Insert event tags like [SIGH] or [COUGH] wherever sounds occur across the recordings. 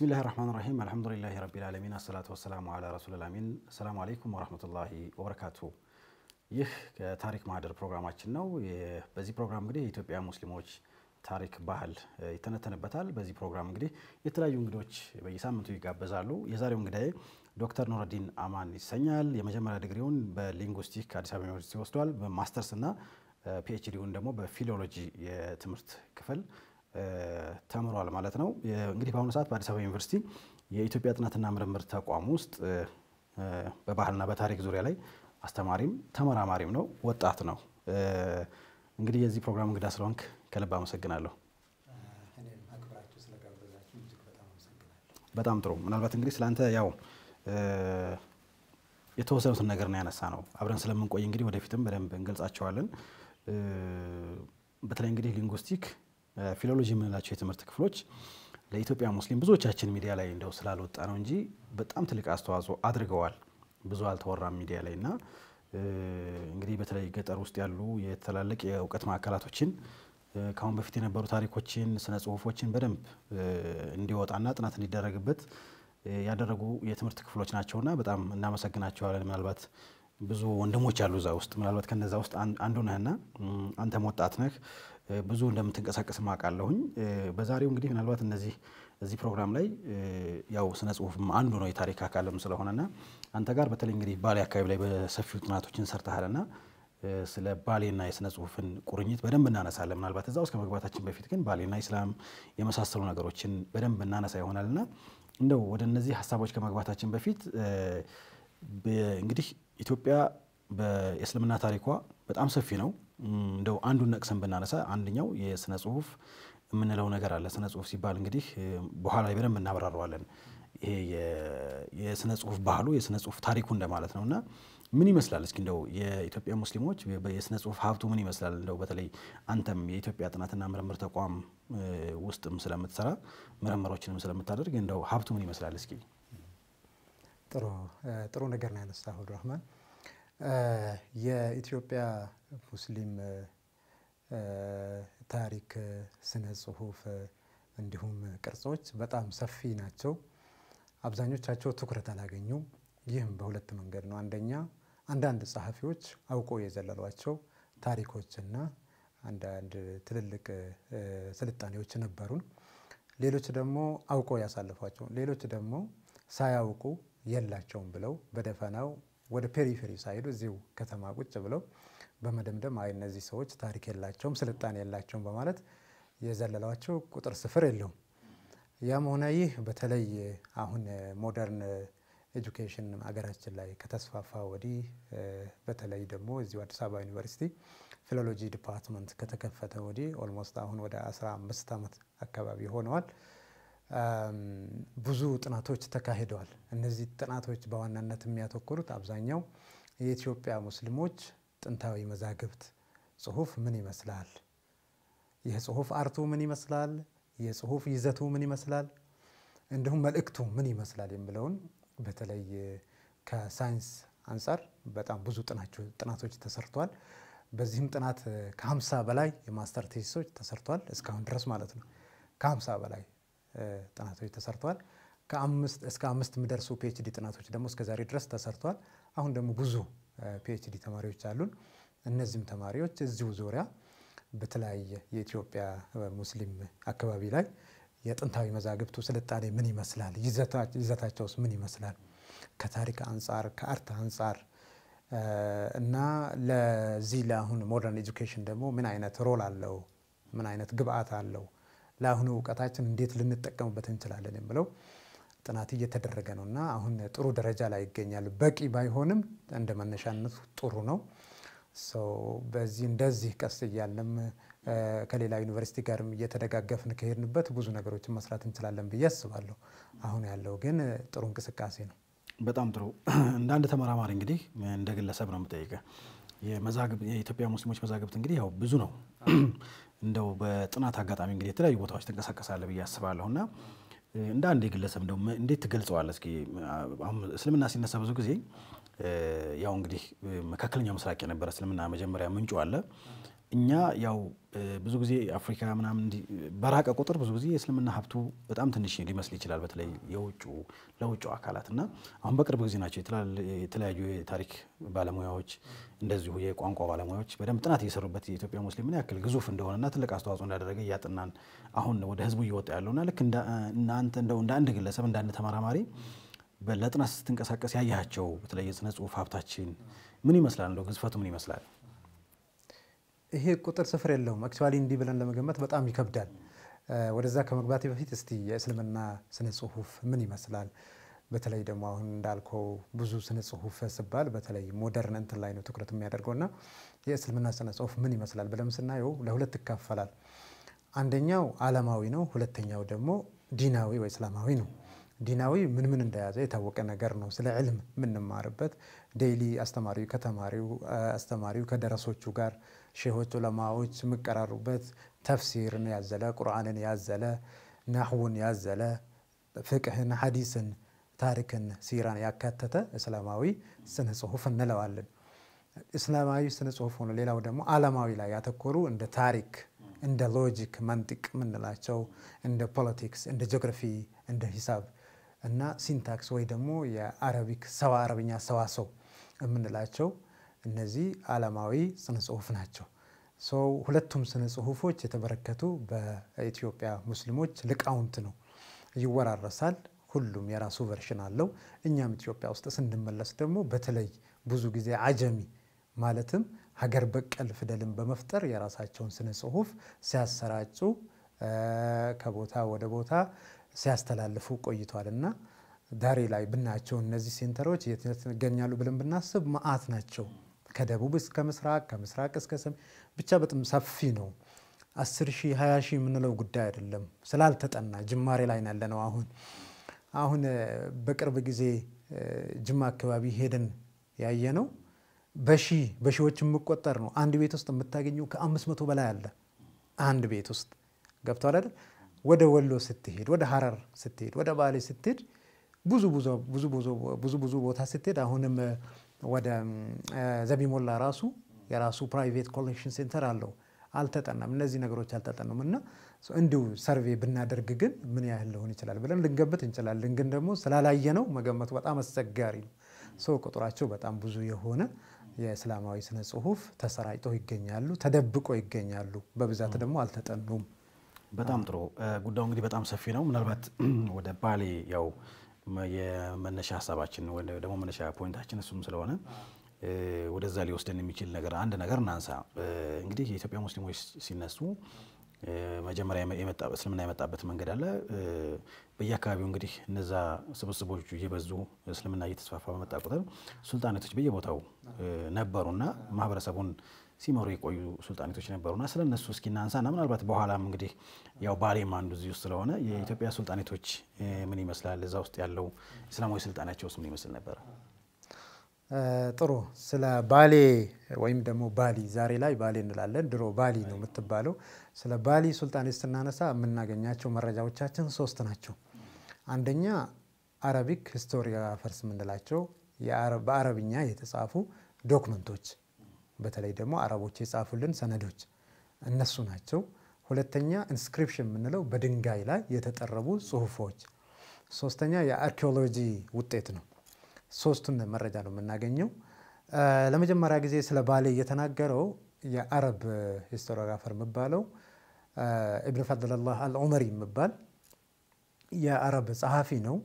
ቢስሚላህ ራህማን ራሂም አልሐምዱሊላህ ረቢል ዓለሚን አሰላቱ ወሰላሙ አላ ረሱል አሚን ሰላሙ አለይኩም ወረህመቱላሂ ወበረካቱ። ይህ ከታሪክ ማህደር ፕሮግራማችን ነው። በዚህ ፕሮግራም እንግዲህ የኢትዮጵያ ሙስሊሞች ታሪክ፣ ባህል ይተነተንበታል። በዚህ ፕሮግራም እንግዲህ የተለያዩ እንግዶች በየሳምንቱ ይጋበዛሉ። የዛሬው እንግዳዬ ዶክተር ኑረዲን አማን ይሰኛል። የመጀመሪያ ዲግሪውን በሊንጉስቲክ አዲስ አበባ ዩኒቨርሲቲ ወስዷል። በማስተርስና ፒኤችዲውን ደግሞ በፊሎሎጂ የትምህርት ክፍል ተምሯል ማለት ነው። እንግዲህ በአሁኑ ሰዓት በአዲስ አበባ ዩኒቨርሲቲ የኢትዮጵያ ጥናትና ምርምር ተቋም ውስጥ በባህልና በታሪክ ዙሪያ ላይ አስተማሪም ተመራማሪም ነው፣ ወጣት ነው። እንግዲህ የዚህ ፕሮግራም እንግዳ ስለሆንክ ከልብ አመሰግናለሁ። በጣም ጥሩ። ምናልባት እንግዲህ ስለአንተ ያው የተወሰኑትን ነገር ነው ያነሳ ነው። አብረን ስለምንቆይ እንግዲህ ወደፊትም በደንብ እንገልጻቸዋለን። በተለይ እንግዲህ ሊንጉስቲክ ፊሎሎጂ የምንላቸው የትምህርት ክፍሎች ለኢትዮጵያ ሙስሊም ብዙዎቻችን ሚዲያ ላይ እንደው ስላልወጣ ነው እንጂ በጣም ትልቅ አስተዋጽኦ አድርገዋል። ብዙ አልተወራም ሚዲያ ላይ እና እንግዲህ በተለይ ገጠር ውስጥ ያሉ የተላለቅ የእውቀት ማዕከላቶችን ከአሁን በፊት የነበሩ ታሪኮችን፣ ስነ ጽሁፎችን በደንብ እንዲወጣና ጥናት እንዲደረግበት ያደረጉ የትምህርት ክፍሎች ናቸውና በጣም እናመሰግናቸዋለን። ምናልባት ብዙ ወንድሞች አሉ እዛ ውስጥ ምናልባት ከነዛ ውስጥ አንዱ ነህና አንተም ወጣት ነህ። ብዙ እንደምትንቀሳቀስ ማቃለሁኝ በዛሬው እንግዲህ ምናልባት እነዚህ እዚህ ፕሮግራም ላይ ያው ስነ ጽሁፍም አንዱ ነው የታሪክ አካልም ስለሆነና አንተ ጋር በተለይ እንግዲህ ባሌ አካባቢ ላይ በሰፊው ጥናቶችን ሰርተሃልና ስለ ባሌና የስነ ጽሁፍን ቁርኝት በደንብ እናነሳለን። ምናልባት እዛ ውስጥ ከመግባታችን በፊት ግን ባሌና ኢስላም የመሳሰሉ ነገሮችን በደንብ እናነሳ ይሆናልና እንደው ወደ እነዚህ ሀሳቦች ከመግባታችን በፊት እንግዲህ ኢትዮጵያ በእስልምና ታሪኳ በጣም ሰፊ ነው። እንደው አንዱን ነቅሰን ብናነሳ አንደኛው የስነ ጽሁፍ የምንለው ነገር አለ። ስነ ጽሁፍ ሲባል እንግዲህ በኋላ ላይ በደንብ እናብራረዋለን። ይሄ የስነ ጽሁፍ ባህሉ የስነ ጽሁፍ ታሪኩ እንደማለት ነው እና ምን ይመስላል? እስኪ እንደው የኢትዮጵያ ሙስሊሞች የስነ ጽሁፍ ሀብቱ ምን ይመስላል? እንደው በተለይ አንተም የኢትዮጵያ ጥናትና ምርምር ተቋም ውስጥም ስለምትሰራ ምርምሮችንም ስለምታደርግ እንደው ሀብቱ ምን ይመስላል? እስኪ ጥሩ ጥሩ ነገር ነው ያነሳኸው አብዱራህማን። የኢትዮጵያ ሙስሊም ታሪክ፣ ስነ ጽሁፍ እንዲሁም ቅርጾች በጣም ሰፊ ናቸው። አብዛኞቻቸው ትኩረት አላገኙም። ይህም በሁለት መንገድ ነው። አንደኛ አንዳንድ ጸሐፊዎች አውቀው የዘለሏቸው ታሪኮችና አንዳንድ ትልልቅ ስልጣኔዎች ነበሩን። ሌሎች ደግሞ አውቀው ያሳልፏቸው፣ ሌሎች ደግሞ ሳያውቁ የላቸውም ብለው በደፈናው ወደ ፔሪፌሪ ሳይሄዱ እዚሁ ከተማ ቁጭ ብለው በመደምደም አይ እነዚህ ሰዎች ታሪክ የላቸውም፣ ስልጣን የላቸውም በማለት የዘለሏቸው ቁጥር ስፍር የለውም። ያም ሆነ ይህ በተለይ አሁን ሞደርን ኤጁኬሽን አገራችን ላይ ከተስፋፋ ወዲህ በተለይ ደግሞ እዚሁ አዲስ አበባ ዩኒቨርሲቲ ፊሎሎጂ ዲፓርትመንት ከተከፈተ ወዲህ ኦልሞስት አሁን ወደ 15 ዓመት አካባቢ ሆነዋል። ብዙ ጥናቶች ተካሂደዋል። እነዚህ ጥናቶች በዋናነት የሚያተኩሩት አብዛኛው የኢትዮጵያ ሙስሊሞች ጥንታዊ መዛግብት ጽሁፍ ምን ይመስላል፣ ይህ ጽሁፍ አርቱ ምን ይመስላል፣ የጽሁፍ ይዘቱ ምን ይመስላል፣ እንዲሁም መልእክቱ ምን ይመስላል የሚለውን በተለይ ከሳይንስ አንጻር በጣም ብዙ ጥናቶች ተሰርተዋል። በዚህም ጥናት ከ50 በላይ የማስተር ቴሲሶች ተሰርተዋል እስካሁን ድረስ ማለት ነው ከ50 በላይ ጥናቶች ተሰርተዋል። እስከ አምስት የሚደርሱ ፒኤችዲ ጥናቶች ደግሞ እስከዛሬ ድረስ ተሰርተዋል። አሁን ደግሞ ብዙ ፒኤችዲ ተማሪዎች አሉን። እነዚህም ተማሪዎች እዚሁ ዙሪያ በተለያየ የኢትዮጵያ ሙስሊም አካባቢ ላይ የጥንታዊ መዛግብቱ ስልጣኔ ምን ይመስላል፣ ይዘታቸውስ ምን ይመስላል፣ ከታሪክ አንጻር ከአርት አንጻር እና ለዚህ ለአሁን ሞደርን ኤጁኬሽን ደግሞ ምን አይነት ሮል አለው፣ ምን አይነት ግብአት አለው ለአሁኑ እውቀታችን እንዴት ልንጠቀምበት እንችላለን የምለው ጥናት እየተደረገ ነው እና አሁን ጥሩ ደረጃ ላይ ይገኛሉ። በቂ ባይሆንም እንደ መነሻነት ጥሩ ነው። በዚህ እንደዚህ ቀስ እያለም ከሌላ ዩኒቨርሲቲ ጋርም እየተደጋገፍን ከሄድንበት ብዙ ነገሮችን መስራት እንችላለን ብዬ አስባለሁ። አሁን ያለው ግን ጥሩ እንቅስቃሴ ነው። በጣም ጥሩ። እንደ አንድ ተመራማሪ እንግዲህ እንደ ግለሰብ ነው የምጠይቀ የኢትዮጵያ ሙስሊሞች መዛግብት እንግዲህ ያው ብዙ ነው እንደው በጥናት አጋጣሚ እንግዲህ የተለያዩ ቦታዎች ትንቀሳቀሳለህ ብዬ አስባለሁ እና እንደ አንድ የግለሰብ እንደው እንዴት ትገልጸዋለ? እስኪ እስልምና ሲነሳ ብዙ ጊዜ ያው እንግዲህ መካከለኛው ምስራቅ የነበረ እስልምና መጀመሪያ ምንጩ አለ እኛ ያው ብዙ ጊዜ አፍሪካ ምናምን በራቀ ቁጥር ብዙ ጊዜ የእስልምና ሀብቱ በጣም ትንሽ ሊመስል ይችላል። በተለይ የውጭ ለውጭ አካላት እና አሁን በቅርብ ጊዜ ናቸው የተለያዩ የታሪክ ባለሙያዎች እንደዚሁ የቋንቋ ባለሙያዎች በደንብ ጥናት እየሰሩበት የኢትዮጵያ ሙስሊም ምን ያክል ግዙፍ እንደሆነና ትልቅ አስተዋጽኦ እንዳደረገ እያጥናን አሁን ወደ ህዝቡ እየወጣ ያለውና ልክ እናንተ እንደው እንደ አንድ ግለሰብ እንደ አንድ ተመራማሪ ለጥናት ስትንቀሳቀስ ያያቸው በተለይ የስነ ጽሁፍ ሀብታችን ምን ይመስላል? እንደው ግዝፈቱ ምን ይመስላል? ይሄ ቁጥር ስፍር የለውም። አክቹዋሊ እንዲህ ብለን ለመገመት በጣም ይከብዳል። ወደዛ ከመግባቴ በፊት እስቲ የእስልምና ስነ ጽሁፍ ምን ይመስላል? በተለይ ደግሞ አሁን እንዳልከው ብዙ ስነ ጽሁፍ ሲባል በተለይ ሞደርን እንትን ላይ ነው ትኩረት የሚያደርገው እና የእስልምና ስነ ጽሁፍ ምን ይመስላል ብለን ስናየው ለሁለት ይካፈላል። አንደኛው አለማዊ ነው፣ ሁለተኛው ደግሞ ዲናዊ ወይ እስላማዊ ነው። ዲናዊ ምን ምን እንደያዘ የታወቀ ነገር ነው። ስለ ዕልም የምንማርበት ዴይሊ አስተማሪው ከተማሪው አስተማሪው ከደረሶቹ ጋር ሼሆች ዑለማዎች የሚቀራሩበት ተፍሲርን ያዘለ ቁርአንን ያዘለ ናሕውን ያዘለ ፍቅህን፣ ሐዲስን፣ ታሪክን፣ ሲራን ያካተተ እስላማዊ ስነ ጽሁፍ እንለዋለን። እስላማዊ ስነ ጽሁፍ ሆኖ ሌላው ደግሞ ዓለማዊ ላይ ያተኮሩ እንደ ታሪክ፣ እንደ ሎጂክ መንጥቅ የምንላቸው እንደ ፖለቲክስ፣ እንደ ጂኦግራፊ፣ እንደ ሂሳብ እና ሲንታክስ ወይ ደግሞ የአረቢክ ሰዋ አረብኛ ሰዋሰው የምንላቸው እነዚህ ዓለማዊ ስነ ጽሁፍ ናቸው። ሁለቱም ስነ ጽሁፎች የተበረከቱ በኢትዮጵያ ሙስሊሞች ልቃውንት ነው። ይወራረሳል። ሁሉም የራሱ ቨርሽን አለው። እኛም ኢትዮጵያ ውስጥ ስንመለስ ደግሞ በተለይ ብዙ ጊዜ አጀሚ ማለትም ሀገር በቀል ፊደልን በመፍጠር የራሳቸውን ስነ ጽሁፍ ሲያሰራጩ ከቦታ ወደ ቦታ ሲያስተላልፉ ቆይቷል እና ዳሬ ላይ ብናቸው እነዚህ ሴንተሮች የት ይገኛሉ ብለን ብናስብ መዓት ናቸው። ከደቡብ እስከ ምስራቅ፣ ከምስራቅ እስከ ሰሜን ብቻ በጣም ሰፊ ነው። አስር ሺህ ሀያ ሺህ የምንለው ጉዳይ አይደለም፣ ስላልተጠና ጅማሬ ላይ ያለ ነው። አሁን አሁን በቅርብ ጊዜ ጅማ አካባቢ ሄደን ያየ ነው በሺ በሺዎች የምቆጠር ነው። አንድ ቤት ውስጥ የምታገኘው ከአምስት መቶ በላይ አለ። አንድ ቤት ውስጥ ገብቷል አይደል? ወደ ወሎ ስትሄድ፣ ወደ ሀረር ስትሄድ፣ ወደ ባሌ ስትሄድ ብዙ ብዙ ብዙ ብዙ ቦታ ስትሄድ አሁንም ወደ ዘቢሞላ ራሱ የራሱ ፕራይቬት ኮሌክሽን ሴንተር አለው። አልተጠናም፣ እነዚህ ነገሮች አልተጠኑም። እና እንዲሁ ሰርቬ ብናደርግ ግን ምን ያህል ሊሆን ይችላል ብለን ልንገምት እንችላለን። ግን ደግሞ ነው መገመቱ በጣም አስቸጋሪ ነው። ሰው ቁጥራቸው በጣም ብዙ የሆነ የእስላማዊ ስነ ጽሁፍ ተሰራጭተው ይገኛሉ፣ ተደብቆ ይገኛሉ። በብዛት ደግሞ አልተጠኑም። በጣም ጥሩ ጉዳዩ እንግዲህ በጣም ሰፊ ነው። ምናልባት [CLEARS THROAT] ወደ ባሌ ያው የመነሻ ሀሳባችን ወይ ደግሞ መነሻ ፖይንታችን እሱም ስለሆነ ወደዛ ሊወስደን የሚችል ነገር አንድ ነገር እናንሳ። እንግዲህ የኢትዮጵያ ሙስሊሞች ሲነሱ መጀመሪያ እስልምና የመጣበት መንገድ አለ። በየአካባቢው እንግዲህ እነዛ ስብስቦች እየበዙ እስልምና እየተስፋፋ በመጣ ቁጥር ሱልጣኔቶች በየቦታው ነበሩና ማህበረሰቡን ሲመሩ የቆዩ ሱልጣኔቶች ነበሩና ስለ እነሱ እስኪ እናንሳና ምናልባት በኋላም እንግዲህ ያው ባሌም አንዱ እዚህ ውስጥ ስለሆነ የኢትዮጵያ ሱልጣኔቶች ምን ይመስላል፣ እዛ ውስጥ ያለው እስላማዊ ስልጣናቸውስ ምን ይመስል ነበር? ጥሩ። ስለ ባሌ ወይም ደግሞ ባሊ፣ ዛሬ ላይ ባሌ እንላለን፣ ድሮ ባሊ ነው የምትባለው። ስለ ባሊ ሱልጣኔት ስናነሳ የምናገኛቸው መረጃዎቻችን ሶስት ናቸው። አንደኛ አረቢክ ሂስቶሪዮግራፈርስ የምንላቸው በአረብኛ የተጻፉ ዶክመንቶች በተለይ ደግሞ አረቦች የጻፉልን ሰነዶች እነሱ ናቸው። ሁለተኛ ኢንስክሪፕሽን የምንለው በድንጋይ ላይ የተጠረቡ ጽሁፎች፣ ሶስተኛ የአርኪኦሎጂ ውጤት ነው። ሶስቱን መረጃ ነው የምናገኘው። ለመጀመሪያ ጊዜ ስለ ባሌ የተናገረው የአረብ ሂስቶሪዮግራፈር የሚባለው እብን ፈድልላህ አልዑመሪ የሚባል የአረብ ጸሐፊ ነው።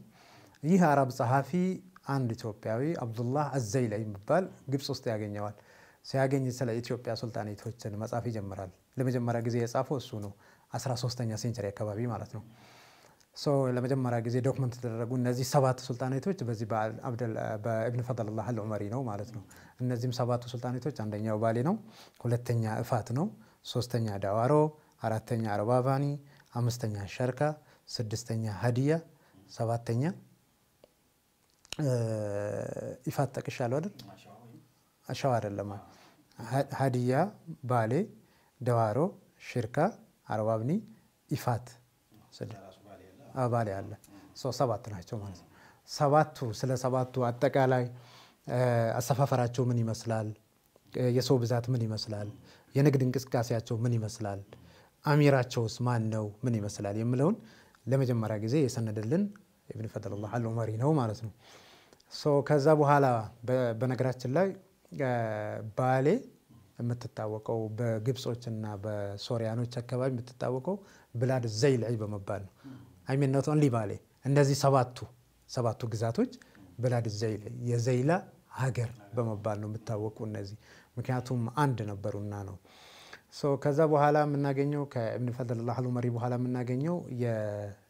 ይህ አረብ ጸሐፊ አንድ ኢትዮጵያዊ አብዱላህ አዘይላ የሚባል ግብፅ ውስጥ ያገኘዋል። ሲያገኝ ስለ ኢትዮጵያ ሱልጣኔቶችን መጻፍ ይጀምራል። ለመጀመሪያ ጊዜ የጻፈው እሱ ነው፣ 13ኛ ሴንቸሪ አካባቢ ማለት ነው። ለመጀመሪያ ጊዜ ዶክመንት የተደረጉ እነዚህ ሰባት ሱልጣኔቶች በዚህ በእብን ፈደልላህ አልዑመሪ ነው ማለት ነው። እነዚህም ሰባቱ ሱልጣኔቶች አንደኛው ባሌ ነው፣ ሁለተኛ እፋት ነው፣ ሶስተኛ ዳዋሮ፣ አራተኛ አረባቫኒ፣ አምስተኛ ሸርካ፣ ስድስተኛ ሀዲያ፣ ሰባተኛ ኢፋት ጠቅሻለሁ አይደል? ሸዋ አይደለም። ሀዲያ፣ ባሌ፣ ደዋሮ፣ ሽርካ፣ አርባብኒ፣ ኢፋት፣ ባሌ አለ። ሰባት ናቸው ማለት ነው። ሰባቱ ስለ ሰባቱ አጠቃላይ አሰፋፈራቸው ምን ይመስላል? የሰው ብዛት ምን ይመስላል? የንግድ እንቅስቃሴያቸው ምን ይመስላል? አሚራቸውስ ማን ነው? ምን ይመስላል የሚለውን ለመጀመሪያ ጊዜ የሰነደልን ኢብን ፈድልላህ አል ነው ማለት ነው። ከዛ በኋላ በነገራችን ላይ ባሌ የምትታወቀው እና በሶሪያኖች አካባቢ የምትታወቀው ብላድ ዘይል ዒ በመባል ነው። አይሚን ኖት ኦንሊ ባሌ፣ እነዚህ ሰባቱ ሰባቱ ግዛቶች ብላድ ዘይል የዘይላ ሀገር በመባል ነው የምታወቁ እነዚህ ምክንያቱም አንድ ነበሩና ነው። ከዛ በኋላ የምናገኘው ከእብን ላህሉ መሪ በኋላ የምናገኘው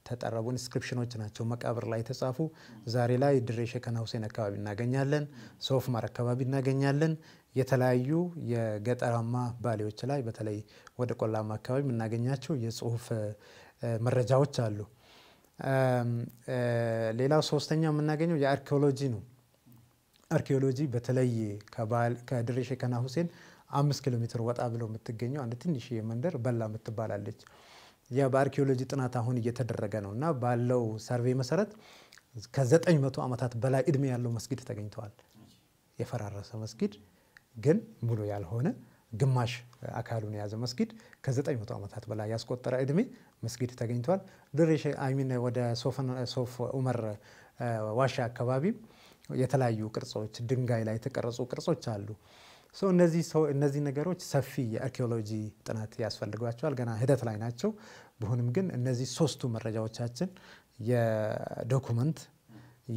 የተጠረቡ ኢንስክሪፕሽኖች ናቸው መቃብር ላይ የተጻፉ። ዛሬ ላይ ድሬ ሸከና ሁሴን አካባቢ እናገኛለን፣ ሶፍ ማር አካባቢ እናገኛለን። የተለያዩ የገጠራማ ባሌዎች ላይ በተለይ ወደ ቆላማ አካባቢ የምናገኛቸው የጽሁፍ መረጃዎች አሉ። ሌላው ሶስተኛ የምናገኘው የአርኪኦሎጂ ነው። አርኪኦሎጂ በተለይ ከድሬ ሸከና ሁሴን አምስት ኪሎ ሜትር ወጣ ብሎ የምትገኘው አንድ ትንሽ መንደር በላ የምትባላለች። በአርኪኦሎጂ ጥናት አሁን እየተደረገ ነው እና ባለው ሰርቬይ መሰረት ከዘጠኝ መቶ ዓመታት በላይ እድሜ ያለው መስጊድ ተገኝተዋል። የፈራረሰ መስጊድ ግን ሙሉ ያልሆነ ግማሽ አካሉን የያዘ መስጊድ ከ መቶ ዓመታት በላይ ያስቆጠረ እድሜ መስጊድ ተገኝተዋል። ድሬሽ አሚን ወደ ሶፍ ዑመር ዋሻ አካባቢ የተለያዩ ቅርጾች ድንጋይ ላይ የተቀረጹ ቅርጾች አሉ። እነዚህ ነገሮች ሰፊ የአርኪኦሎጂ ጥናት ያስፈልጓቸዋል። ገና ሂደት ላይ ናቸው። ቢሆንም ግን እነዚህ ሶስቱ መረጃዎቻችን የዶኩመንት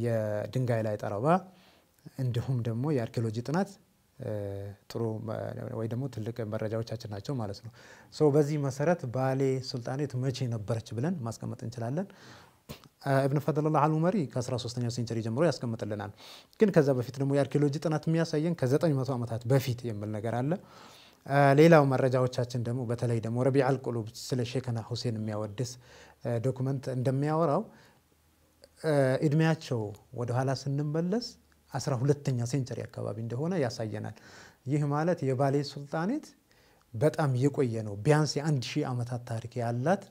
የድንጋይ ላይ ጠረባ እንዲሁም ደግሞ የአርኪኦሎጂ ጥናት ጥሩ ወይ ደግሞ ትልቅ መረጃዎቻችን ናቸው ማለት ነው። ሶ በዚህ መሰረት ባሌ ሱልጣኔት መቼ ነበረች ብለን ማስቀመጥ እንችላለን። እብን ፈደላህ አልሙመሪ ከ13ኛው ሴንቸሪ ጀምሮ ያስቀምጥልናል። ግን ከዛ በፊት ደግሞ የአርኪኦሎጂ ጥናት የሚያሳየን ከ900 ዓመታት በፊት የሚል ነገር አለ። ሌላው መረጃዎቻችን ደግሞ በተለይ ደግሞ ረቢዓል አልቁሉብ ስለ ሼክና ሁሴን የሚያወድስ ዶክመንት እንደሚያወራው እድሜያቸው ወደኋላ ስንመለስ አስራ ሁለተኛ ሴንቸሪ አካባቢ እንደሆነ ያሳየናል። ይህ ማለት የባሌ ሱልጣኔት በጣም የቆየ ነው። ቢያንስ የአንድ ሺህ ዓመታት ታሪክ ያላት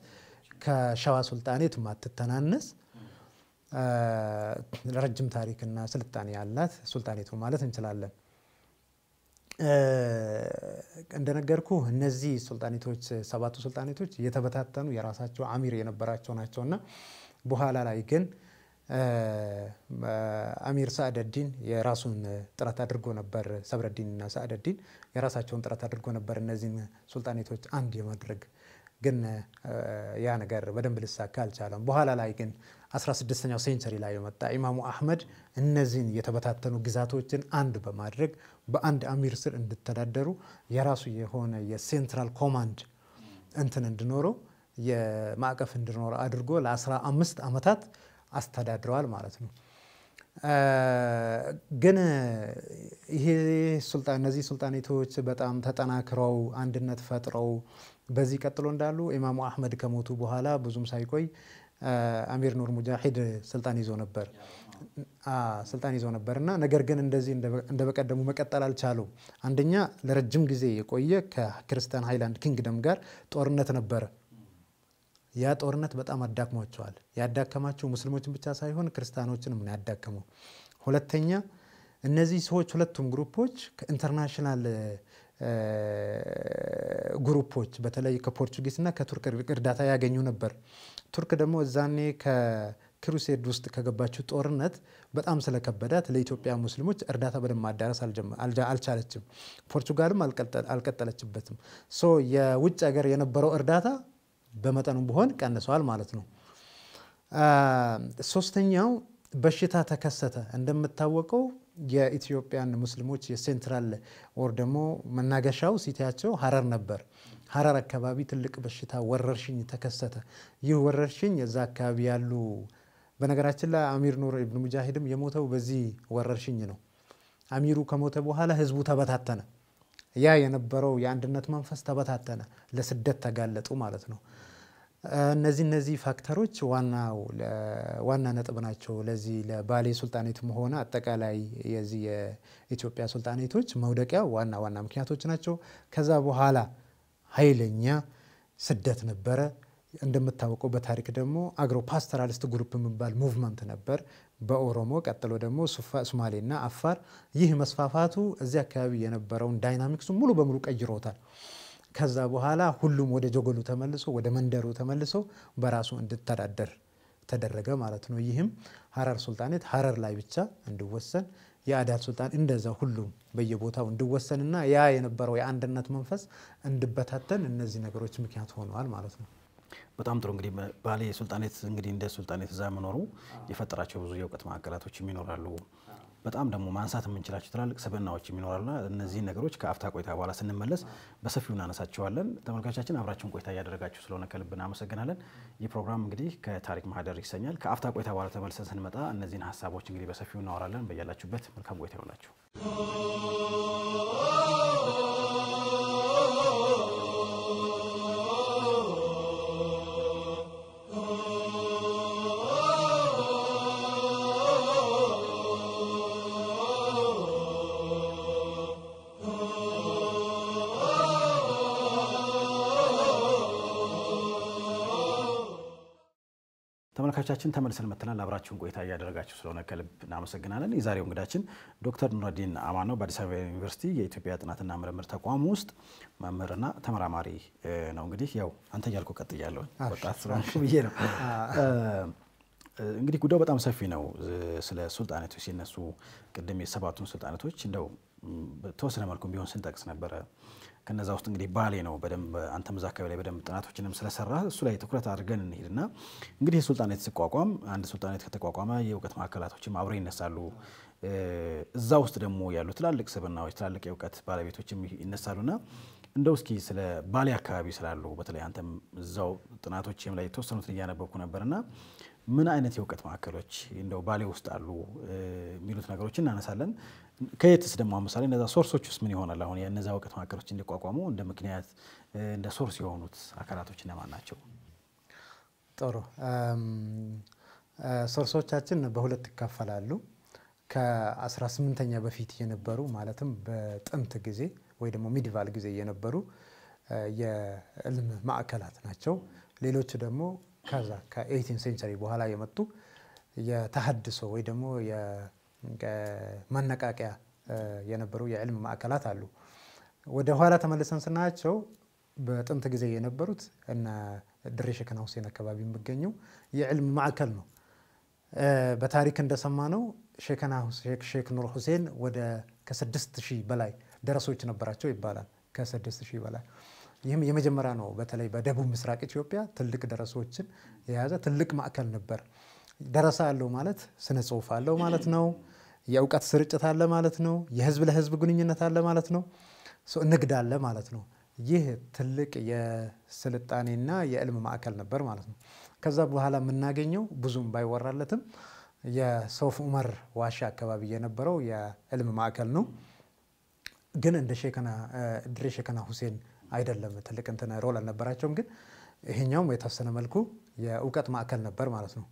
ከሸዋ ሱልጣኔት ማትተናነስ ረጅም ታሪክና ስልጣኔ ያላት ሱልጣኔቱ ማለት እንችላለን። እንደነገርኩ እነዚህ ሱልጣኔቶች ሰባቱ ሱልጣኔቶች የተበታተኑ የራሳቸው አሚር የነበራቸው ናቸው በኋላ ላይ ግን አሚር ሳዕደዲን የራሱን ጥረት አድርጎ ነበር። ሰብረዲን እና ሳዕደዲን የራሳቸውን ጥረት አድርጎ ነበር እነዚህን ሱልጣኔቶች አንድ የማድረግ ግን ያ ነገር በደንብ ልሳካ አልቻለም። በኋላ ላይ ግን 16ኛው ሴንቸሪ ላይ የመጣ ኢማሙ አህመድ እነዚህን የተበታተኑ ግዛቶችን አንድ በማድረግ በአንድ አሚር ስር እንዲተዳደሩ የራሱ የሆነ የሴንትራል ኮማንድ እንትን እንዲኖረው የማዕቀፍ እንዲኖረው አድርጎ ለ15 ዓመታት አስተዳድረዋል ማለት ነው። ግን ይሄ እነዚህ ሱልጣኔቶች በጣም ተጠናክረው አንድነት ፈጥረው በዚህ ቀጥሎ እንዳሉ ኢማሙ አህመድ ከሞቱ በኋላ ብዙም ሳይቆይ አሚር ኑር ሙጃሂድ ስልጣን ይዞ ነበር ስልጣን ይዞ ነበር እና ነገር ግን እንደዚህ እንደበቀደሙ መቀጠል አልቻሉ። አንደኛ ለረጅም ጊዜ የቆየ ከክርስቲያን ሃይላንድ ኪንግደም ጋር ጦርነት ነበረ። ያ ጦርነት በጣም አዳክሟቸዋል። ያዳከማቸው ሙስሊሞችን ብቻ ሳይሆን ክርስቲያኖችንም ነው ያዳከመው። ሁለተኛ እነዚህ ሰዎች ሁለቱም ግሩፖች ከኢንተርናሽናል ግሩፖች በተለይ ከፖርቹጊስና ከቱርክ እርዳታ ያገኙ ነበር። ቱርክ ደግሞ እዛኔ ከክሩሴድ ውስጥ ከገባችው ጦርነት በጣም ስለከበዳት ለኢትዮጵያ ሙስሊሞች እርዳታ በደንብ ማዳረስ አልቻለችም። ፖርቹጋልም አልቀጠለችበትም። የውጭ ሀገር የነበረው እርዳታ በመጠኑ ቢሆን ቀንሰዋል ማለት ነው። ሶስተኛው በሽታ ተከሰተ። እንደምታወቀው የኢትዮጵያን ሙስሊሞች የሴንትራል ወር ደግሞ መናገሻው ሲቲያቸው ሀረር ነበር። ሀረር አካባቢ ትልቅ በሽታ ወረርሽኝ ተከሰተ። ይህ ወረርሽኝ እዛ አካባቢ ያሉ በነገራችን ላይ አሚር ኑር ኢብኑ ሙጃሂድም የሞተው በዚህ ወረርሽኝ ነው። አሚሩ ከሞተ በኋላ ህዝቡ ተበታተነ። ያ የነበረው የአንድነት መንፈስ ተበታተነ፣ ለስደት ተጋለጡ ማለት ነው። እነዚህ እነዚህ ፋክተሮች ዋና ነጥብ ናቸው። ለዚህ ለባሌ ሱልጣኔትም ሆነ አጠቃላይ የዚህ የኢትዮጵያ ሱልጣኔቶች መውደቂያ ዋና ዋና ምክንያቶች ናቸው። ከዛ በኋላ ኃይለኛ ስደት ነበረ። እንደምታወቀው በታሪክ ደግሞ አግሮ ፓስተራሊስት ግሩፕ የሚባል ሙቭመንት ነበር በኦሮሞ ቀጥሎ ደግሞ ሶማሌና አፋር። ይህ መስፋፋቱ እዚህ አካባቢ የነበረውን ዳይናሚክሱ ሙሉ በሙሉ ቀይሮታል። ከዛ በኋላ ሁሉም ወደ ጀጎሉ ተመልሶ ወደ መንደሩ ተመልሶ በራሱ እንድተዳደር ተደረገ ማለት ነው። ይህም ሀረር ሱልጣኔት ሀረር ላይ ብቻ እንዲወሰን የአዳል ሱልጣን እንደዛ ሁሉም በየቦታው እንዲወሰንና ያ የነበረው የአንድነት መንፈስ እንድበታተን እነዚህ ነገሮች ምክንያት ሆነዋል ማለት ነው። በጣም ጥሩ እንግዲህ ባሌ ሱልጣኔት እንግዲህ እንደ ሱልጣኔት እዛ መኖሩ የፈጠራቸው ብዙ የእውቀት ማዕከላቶችም ይኖራሉ። በጣም ደግሞ ማንሳት የምንችላቸው ትላልቅ ስብናዎች የሚኖራሉና እነዚህን ነገሮች ከአፍታ ቆይታ በኋላ ስንመለስ በሰፊው እናነሳቸዋለን። ተመልካቻችን አብራችን ቆይታ እያደረጋችሁ ስለሆነ ከልብ እናመሰግናለን። ይህ ፕሮግራም እንግዲህ ከታሪክ ማህደር ይሰኛል። ከአፍታ ቆይታ በኋላ ተመልሰን ስንመጣ እነዚህን ሀሳቦች እንግዲህ በሰፊው እናወራለን። በያላችሁበት መልካም ቆይታ ይሆናችሁ። ተመልካቾቻችን ተመልሰን መጥተናል። አብራችሁን ቆይታ እያደረጋችሁ ስለሆነ ከልብ እናመሰግናለን። የዛሬው እንግዳችን ዶክተር ኑረዲን አማን ነው። በአዲስ አበባ ዩኒቨርሲቲ የኢትዮጵያ ጥናትና ምርምር ተቋም ውስጥ መምህርና ተመራማሪ ነው። እንግዲህ ያው አንተ እያልኩ ቀጥ ቀጥያለሁ፣ ወጣት ስለሆንኩ ብዬ ነው። እንግዲህ ጉዳዩ በጣም ሰፊ ነው። ስለ ሱልጣኔቶች ሲነሱ ቅድም የሰባቱን ሱልጣኔቶች እንደው በተወሰነ መልኩ ቢሆን ስንጠቅስ ነበረ። ከነዛ ውስጥ እንግዲህ ባሌ ነው። በደንብ አንተ እዛ አካባቢ ላይ በደንብ ጥናቶችንም ስለሰራ እሱ ላይ ትኩረት አድርገን እንሄድና እንግዲህ የሱልጣኔት ሲቋቋም አንድ ሱልጣኔት ከተቋቋመ የእውቀት ማዕከላቶችም አብረው ይነሳሉ። እዛ ውስጥ ደግሞ ያሉ ትላልቅ ስብናዎች፣ ትላልቅ የእውቀት ባለቤቶችም ይነሳሉና እንደው እስኪ ስለ ባሌ አካባቢ ስላሉ በተለይ አንተም እዛው ጥናቶችም ላይ የተወሰኑትን እያነበብኩ ነበርና ምን አይነት የእውቀት ማዕከሎች እንደው ባሌ ውስጥ አሉ የሚሉት ነገሮች እናነሳለን። ከየትስ ደግሞ ምሳሌ እነዛ ሶርሶች ውስጥ ምን ይሆናል? አሁን የእነዛ እውቀት ማዕከሎች እንዲቋቋሙ እንደ ምክንያት እንደ ሶርስ የሆኑት አካላቶች እነማን ናቸው? ጥሩ። ሶርሶቻችን በሁለት ይካፈላሉ። ከ18ኛ በፊት የነበሩ ማለትም በጥንት ጊዜ ወይ ደግሞ ሚዲቫል ጊዜ የነበሩ የእልም ማዕከላት ናቸው። ሌሎቹ ደግሞ ከዛ ከ18 ሴንቸሪ በኋላ የመጡ የተሀድሶ ወይ ደግሞ መነቃቂያ የነበሩ የዕልም ማዕከላት አሉ። ወደ ኋላ ተመልሰን ስናያቸው በጥንት ጊዜ የነበሩት እነ ድሬ ሸከና ሁሴን አካባቢ የሚገኘው የዕልም ማዕከል ነው። በታሪክ እንደሰማ ነው ሼከና ሼክ ኑር ሁሴን ወደ ከስድስት ሺህ በላይ ደረሶች ነበራቸው ይባላል። ከስድስት ሺህ በላይ ይህም የመጀመሪያ ነው። በተለይ በደቡብ ምስራቅ ኢትዮጵያ ትልቅ ደረሶችን የያዘ ትልቅ ማዕከል ነበር። ደረሳ አለው ማለት ስነ ጽሁፍ አለው ማለት ነው። የእውቀት ስርጭት አለ ማለት ነው። የህዝብ ለህዝብ ግንኙነት አለ ማለት ነው። ንግድ አለ ማለት ነው። ይህ ትልቅ የስልጣኔና የእልም ማዕከል ነበር ማለት ነው። ከዛ በኋላ የምናገኘው ብዙም ባይወራለትም የሶፍ ዑመር ዋሻ አካባቢ የነበረው የእልም ማዕከል ነው። ግን እንደ ድሬ ሸከና ሁሴን አይደለም ትልቅ እንትን ሮል አልነበራቸውም። ግን ይሄኛውም የተወሰነ መልኩ የእውቀት ማዕከል ነበር ማለት ነው።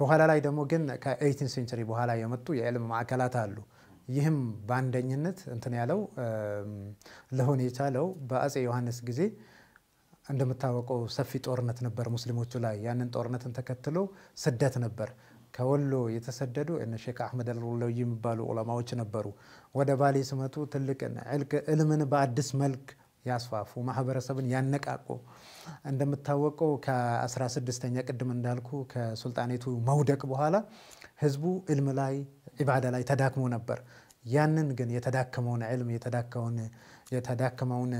በኋላ ላይ ደግሞ ግን ከኤይቲን ሴንቸሪ በኋላ የመጡ የዕልም ማዕከላት አሉ። ይህም በአንደኝነት እንትን ያለው ለሆን የቻለው በአጼ ዮሐንስ ጊዜ እንደምታወቀው ሰፊ ጦርነት ነበር ሙስሊሞቹ ላይ። ያንን ጦርነትን ተከትሎ ስደት ነበር። ከወሎ የተሰደዱ እነ ሼክ አህመድ አልወሎይ የሚባሉ ዑለማዎች ነበሩ። ወደ ባሌ ሲመጡ ትልቅ ዕልምን በአዲስ መልክ ያስፋፉ ማህበረሰብን ያነቃቁ። እንደምታወቀው ከ16ኛ ቅድም እንዳልኩ ከሱልጣኔቱ መውደቅ በኋላ ህዝቡ እልም ላይ ኢባዳ ላይ ተዳክሞ ነበር። ያንን ግን የተዳከመውን ዕልም የተዳከመውን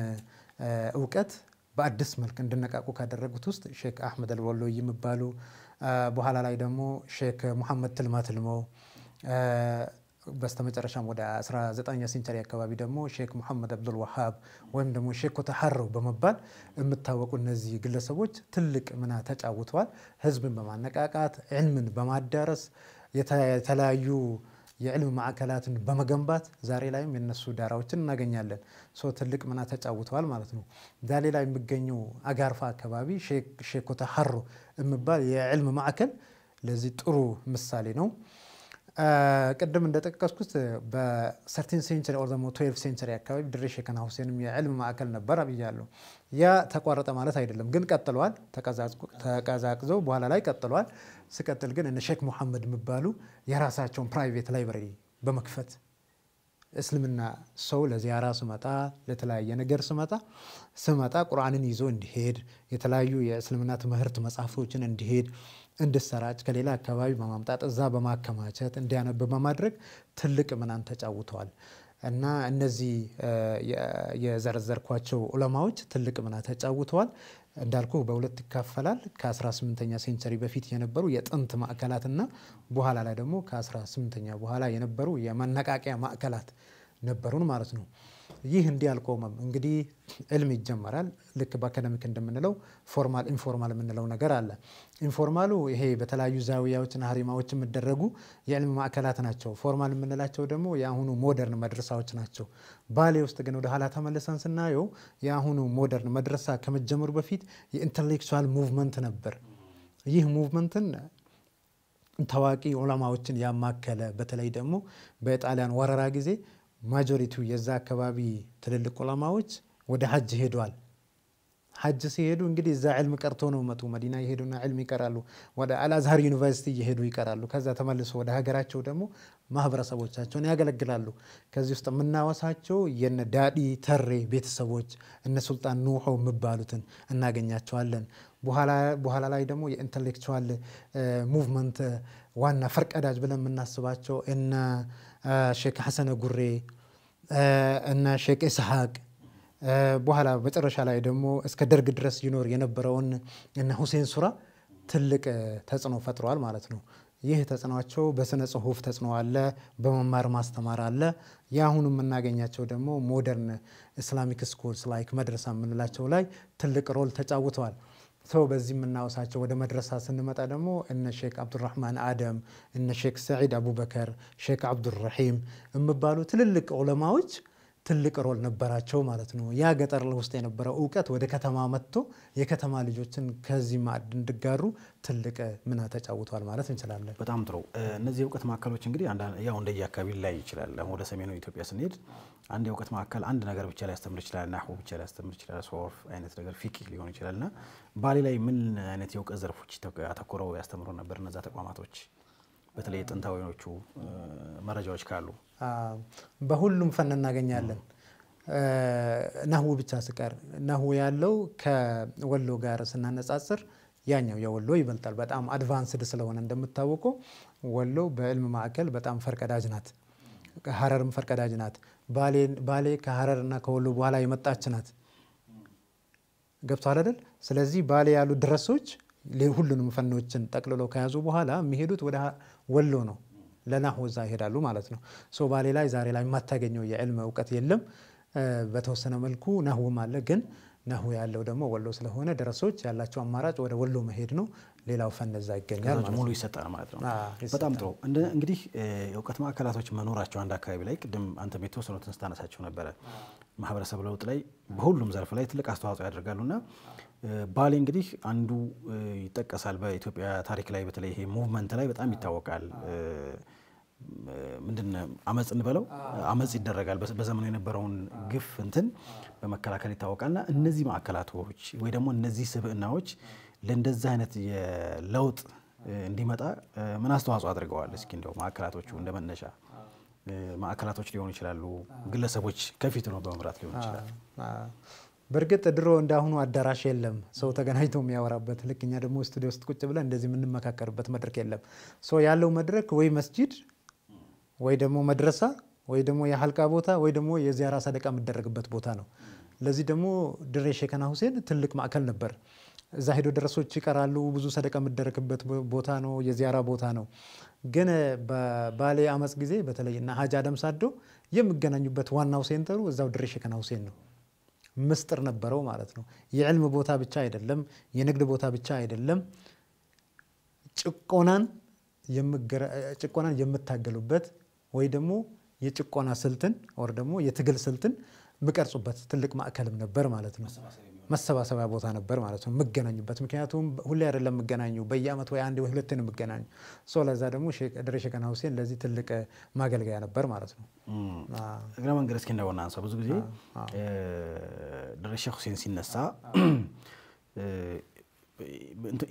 እውቀት በአዲስ መልክ እንድነቃቁ ካደረጉት ውስጥ ሼክ አህመድ አልወሎ የሚባሉ በኋላ ላይ ደግሞ ሼክ ሙሐመድ ትልማ ትልሞ በስተመጨረሻም ወደ 19ኛ ሴንቸሪ አካባቢ ደግሞ ሼክ ሙሐመድ አብዱል ወሃብ ወይም ደግሞ ሼክ ኮተሐረው በመባል የሚታወቁ እነዚህ ግለሰቦች ትልቅ ምና ተጫውተዋል። ህዝብን በማነቃቃት ዕልምን በማዳረስ የተለያዩ የዕልም ማዕከላትን በመገንባት ዛሬ ላይም የነሱ ዳራዎችን እናገኛለን። ሶ ትልቅ ምና ተጫውተዋል ማለት ነው። ዛሌ ላይ የሚገኘው አጋርፋ አካባቢ ሼክ ኮተሐሮ የሚባል የዕልም ማዕከል ለዚህ ጥሩ ምሳሌ ነው። ቅድም እንደጠቀስኩት በ ሴንቸሪ ኦር ደግሞ ትዌልፍ ሴንቸሪ አካባቢ ድሬ ሼከና ሁሴንም የዕልም ማዕከል ነበር ብያለሁ። ያ ተቋረጠ ማለት አይደለም፣ ግን ቀጥሏል። ተቀዛቅዞ በኋላ ላይ ቀጥሏል። ስቀጥል ግን እነ ሼክ ሙሐመድ የሚባሉ የራሳቸውን ፕራይቬት ላይብረሪ በመክፈት እስልምና ሰው ለዚያራ ስመጣ ለተለያየ ነገር ስመጣ ስመጣ ቁርአንን ይዞ እንዲሄድ የተለያዩ የእስልምና ትምህርት መጽሐፎችን እንዲሄድ እንዲሰራጭ ከሌላ አካባቢ በማምጣት እዛ በማከማቸት እንዲያነብ በማድረግ ትልቅ ምናን ተጫውተዋል እና እነዚህ የዘረዘርኳቸው ዑለማዎች ትልቅ ምና ተጫውተዋል። እንዳልኩ በሁለት ይካፈላል። ከ18ኛ ሴንቸሪ በፊት የነበሩ የጥንት ማዕከላትና በኋላ ላይ ደግሞ ከ18ኛ በኋላ የነበሩ የመነቃቂያ ማዕከላት ነበሩን ማለት ነው። ይህ እንዲህ አልቆመም። እንግዲህ እልም ይጀመራል። ልክ በአካደሚክ እንደምንለው ፎርማል ኢንፎርማል የምንለው ነገር አለ። ኢንፎርማሉ ይሄ በተለያዩ ና ሀሪማዎች የሚደረጉ የዕልም ማዕከላት ናቸው። ፎርማል የምንላቸው ደግሞ የአሁኑ ሞደርን መድረሳዎች ናቸው። ባሌ ውስጥ ግን ወደ ኋላ ተመልሰን ስናየው የአሁኑ ሞደርን መድረሳ ከመጀመሩ በፊት የኢንተሌክቹዋል ሙቭመንት ነበር። ይህ ሙቭመንትን ታዋቂ ዑለማዎችን ያማከለ በተለይ ደግሞ በጣሊያን ወረራ ጊዜ ማጆሪቲው የዛ አካባቢ ትልልቅ ዑለማዎች ወደ ሀጅ ሄደዋል። ሀጅ ሲሄዱ እንግዲህ እዛ ዕልም ቀርቶ ነው መጡ። መዲና ይሄዱና ዕልም ይቀራሉ። ወደ አልአዝሀር ዩኒቨርሲቲ እየሄዱ ይቀራሉ። ከዛ ተመልሶ ወደ ሀገራቸው ደግሞ ማህበረሰቦቻቸውን ያገለግላሉ። ከዚህ ውስጥ የምናወሳቸው የነ ዳዲ ተሬ ቤተሰቦች እነ ሱልጣን ኑሖ የሚባሉትን እናገኛቸዋለን። በኋላ ላይ ደግሞ የኢንተሌክቹዋል ሙቭመንት ዋና ፈርቀዳጅ ብለን የምናስባቸው እነ ሼክ ሐሰነ ጉሬ እና ሼክ ኢስሐቅ በኋላ መጨረሻ ላይ ደግሞ እስከ ደርግ ድረስ ይኖር የነበረውን እነ ሁሴን ሱራ ትልቅ ተጽዕኖ ፈጥሯል ማለት ነው። ይህ ተጽዕኖቸው በስነ ጽሁፍ ተጽዕኖ አለ፣ በመማር ማስተማር አለ። የአሁኑ የምናገኛቸው ደግሞ ሞደርን ኢስላሚክ ስኩልስ ላይክ መድረሳ የምንላቸው ላይ ትልቅ ሮል ተጫውተዋል። ሰው በዚህ የምናወሳቸው ወደ መድረሳ ስንመጣ ደግሞ እነ ሼክ አብዱራህማን አደም፣ እነ ሼክ ሰዒድ አቡበከር፣ ሼክ አብዱራሒም የሚባሉ ትልልቅ ዑለማዎች ትልቅ ሮል ነበራቸው ማለት ነው። ያ ገጠር ውስጥ የነበረው እውቀት ወደ ከተማ መጥቶ የከተማ ልጆችን ከዚህ ማዕድ እንዲጋሩ ትልቅ ምና ተጫውቷል ማለት እንችላለን። በጣም ጥሩ። እነዚህ የእውቀት ማዕከሎች እንግዲህ ያው እንደየ አካባቢ ላይ ይችላል። ወደ ሰሜኑ ኢትዮጵያ ስንሄድ አንድ የእውቀት ማዕከል አንድ ነገር ብቻ ሊያስተምር ይችላል። ናሁ ብቻ ሊያስተምር ይችላል። ሶርፍ አይነት ነገር ፊቂ ሊሆን ይችላል። እና ባሌ ላይ ምን አይነት የእውቀት ዘርፎች አተኩረው ያስተምሩ ነበር እነዛ ተቋማቶች? በተለይ ጥንታዊዎቹ መረጃዎች ካሉ በሁሉም ፈን እናገኛለን። ናሁ ብቻ ስቀር ናሁ ያለው ከወሎ ጋር ስናነጻጽር ያኛው የወሎ ይበልጣል። በጣም አድቫንስድ ስለሆነ እንደምታወቀው ወሎ በእልም ማዕከል በጣም ፈርቀዳጅ ናት። ሀረርም ፈርቀዳጅ ናት። ባሌ ከሀረርና ከወሎ በኋላ የመጣች ናት። ገብቷል አይደል? ስለዚህ ባሌ ያሉ ድረሶች ሁሉንም ፈኖችን ጠቅልሎ ከያዙ በኋላ የሚሄዱት ወደ ወሎ ነው። ለናሆ እዛ ይሄዳሉ ማለት ነው። ባሌ ላይ ዛሬ ላይ የማታገኘው የዕልም እውቀት የለም። በተወሰነ መልኩ ነሁም አለ ግን ነሁ ያለው ደግሞ ወሎ ስለሆነ ደረሶች ያላቸው አማራጭ ወደ ወሎ መሄድ ነው። ሌላው ፈነዛ ይገኛል ሙሉ ይሰጣል ማለት ነው። በጣም ጥሩ። እንግዲህ የእውቀት ማዕከላቶች መኖራቸው አንድ አካባቢ ላይ ቅድም አንተ የተወሰኑትን ስታነሳቸው ነበረ ማህበረሰብ ለውጥ ላይ በሁሉም ዘርፍ ላይ ትልቅ አስተዋጽኦ ያደርጋሉና ባሌ እንግዲህ አንዱ ይጠቀሳል። በኢትዮጵያ ታሪክ ላይ በተለይ ይሄ ሙቭመንት ላይ በጣም ይታወቃል። ምንድን አመፅ እንበለው አመፅ ይደረጋል። በዘመኑ የነበረውን ግፍ እንትን በመከላከል ይታወቃልና እነዚህ ማዕከላቶች ወይ ደግሞ እነዚህ ስብዕናዎች ለእንደዚህ አይነት የለውጥ እንዲመጣ ምን አስተዋጽኦ አድርገዋል? እስኪ እንደው ማዕከላቶቹ እንደ መነሻ ማዕከላቶች ሊሆኑ ይችላሉ፣ ግለሰቦች ከፊት ነው በመምራት ሊሆኑ ይችላል። በእርግጥ ድሮ እንዳሁኑ አዳራሽ የለም፣ ሰው ተገናኝቶ የሚያወራበት ልክ እኛ ደግሞ ስቱዲዮ ውስጥ ቁጭ ብለን እንደዚህ የምንመካከርበት መድረክ የለም። ያለው መድረክ ወይ መስጂድ ወይ ደግሞ መድረሳ ወይ ደግሞ የሀልቃ ቦታ ወይ ደግሞ የዚያራ ሰደቃ የሚደረግበት ቦታ ነው። ለዚህ ደግሞ ድሬ ሼከና ሁሴን ትልቅ ማዕከል ነበር። እዛ ሄዶ ደረሶች ይቀራሉ። ብዙ ሰደቃ የምደረግበት ቦታ ነው፣ የዚያራ ቦታ ነው። ግን በባሌ አመፅ ጊዜ በተለይ እና ሀጅ አደም ሳዶ የሚገናኙበት ዋናው ሴንተሩ እዛው ድሬ ሼከና ሁሴን ነው። ምስጢር ነበረው ማለት ነው። የዕልም ቦታ ብቻ አይደለም፣ የንግድ ቦታ ብቻ አይደለም። ጭቆናን የምታገሉበት ወይ ደግሞ የጭቆና ስልትን ወር ደግሞ የትግል ስልትን ምቀርጹበት ትልቅ ማዕከልም ነበር ማለት ነው። መሰባሰቢያ ቦታ ነበር ማለት ነው የምገናኙበት። ምክንያቱም ሁሌ አይደለም የምገናኙ፣ በየአመት ወይ አንድ ወይ ሁለት ነው የምገናኙ። ሶ ለዛ ደግሞ ድሬ ሸቀና ሁሴን ለዚህ ትልቅ ማገልገያ ነበር ማለት ነው። እግረ መንገድ እስኪ እንደሆነ አንሳ። ብዙ ጊዜ ድሬ ሸክ ሁሴን ሲነሳ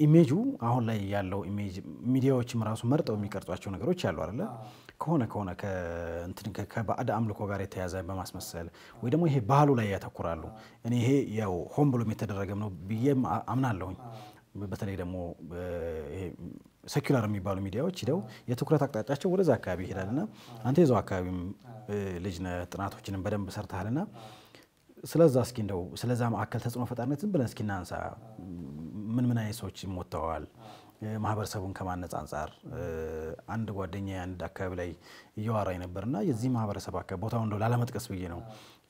ኢሜጁ አሁን ላይ ያለው ኢሜጅ ሚዲያዎችም ራሱ መርጠው የሚቀርጿቸው ነገሮች ያሉ አይደለ ከሆነ ከሆነ ከባዕድ አምልኮ ጋር የተያዘ በማስመሰል ወይ ደግሞ ይሄ ባህሉ ላይ ያተኩራሉ። እኔ ይሄ ያው ሆን ብሎም የተደረገም ነው ብዬም አምናለሁኝ። በተለይ ደግሞ ሴኩላር የሚባሉ ሚዲያዎች ሂደው የትኩረት አቅጣጫቸው ወደዛ አካባቢ ይሄዳል እና አንተ የዛው አካባቢም ልጅ ነህ፣ ጥናቶችንም በደንብ ሰርተሃልና ስለዛ እስኪ እንደው ስለዛ ማዕከል ተጽዕኖ ፈጣሪነት ዝም ብለን እስኪ እናንሳ። ምን ምን አይነት ሰዎች ሞተዋል? ማህበረሰቡን ከማነጽ አንጻር አንድ ጓደኛ አንድ አካባቢ ላይ እያወራኝ ነበርና የዚህ ማህበረሰብ አካባቢ ቦታው እንደው ላለመጥቀስ ብዬ ነው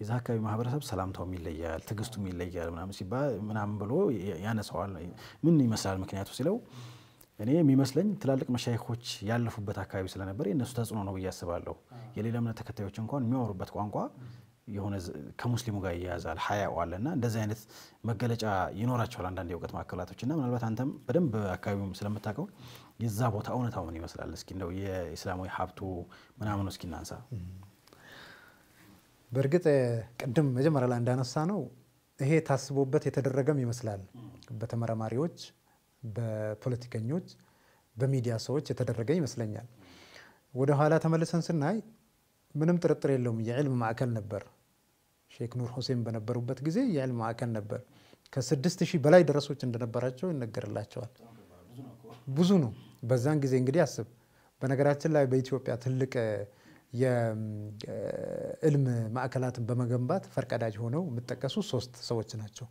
የዚህ አካባቢ ማህበረሰብ ሰላምታውም ይለያል፣ ትግስቱም ይለያል ምናምን ሲባል ምናምን ብሎ ያነሰዋል። ምን ይመስላል ምክንያቱ ሲለው እኔ የሚመስለኝ ትላልቅ መሻይኮች ያለፉበት አካባቢ ስለነበር የእነሱ ተጽዕኖ ነው ብዬ አስባለሁ። የሌላ እምነት ተከታዮች እንኳን የሚያወሩበት ቋንቋ የሆነ ከሙስሊሙ ጋር ይያያዛል ሀያው አለ እንደዚህ አይነት መገለጫ ይኖራቸዋል አንዳንድ የእውቀት ማዕከላቶች እና ምናልባት አንተም በደንብ አካባቢውም ስለምታውቀው የዛ ቦታ እውነታው ምን ይመስላል? እስኪ እንደው የኢስላማዊ ሀብቱ ምናምኑ እስኪ እናንሳ። በእርግጥ ቅድም መጀመሪያ ላይ እንዳነሳ ነው ይሄ ታስቦበት የተደረገም ይመስላል በተመራማሪዎች፣ በፖለቲከኞች፣ በሚዲያ ሰዎች የተደረገ ይመስለኛል። ወደኋላ ተመልሰን ስናይ ምንም ጥርጥር የለውም የዕልም ማዕከል ነበር። ሼክ ኑር ሁሴን በነበሩበት ጊዜ የዕልም ማዕከል ነበር። ከስድስት ሺህ በላይ ደረሶች እንደነበራቸው ይነገርላቸዋል። ብዙ ነው። በዛን ጊዜ እንግዲህ አስብ። በነገራችን ላይ በኢትዮጵያ ትልቅ የዕልም ማዕከላትን በመገንባት ፈርቀዳጅ ሆነው የሚጠቀሱ ሶስት ሰዎች ናቸው።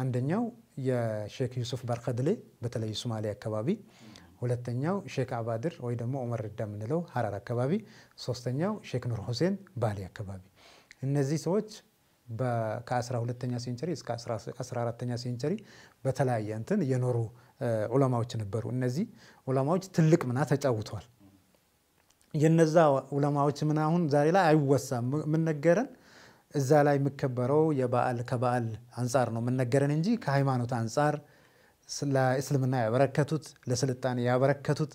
አንደኛው የሼክ ዩሱፍ ባርከድሌ በተለይ ሶማሌ አካባቢ፣ ሁለተኛው ሼክ አባድር ወይ ደግሞ ኦመር ረዳ የምንለው ሀራር አካባቢ፣ ሶስተኛው ሼክ ኑር ሁሴን ባሌ አካባቢ እነዚህ ሰዎች ከ12ተኛ ሴንቸሪ እስከ 14ተኛ ሴንቸሪ በተለያየ እንትን የኖሩ ዑለማዎች ነበሩ። እነዚህ ዑለማዎች ትልቅ ምና ተጫውተዋል። የነዛ ዑለማዎች ምን አሁን ዛሬ ላይ አይወሳም። የምነገረን እዛ ላይ የሚከበረው የበዓል ከበዓል አንጻር ነው የምነገረን እንጂ ከሃይማኖት አንጻር ለእስልምና ያበረከቱት ለስልጣኔ ያበረከቱት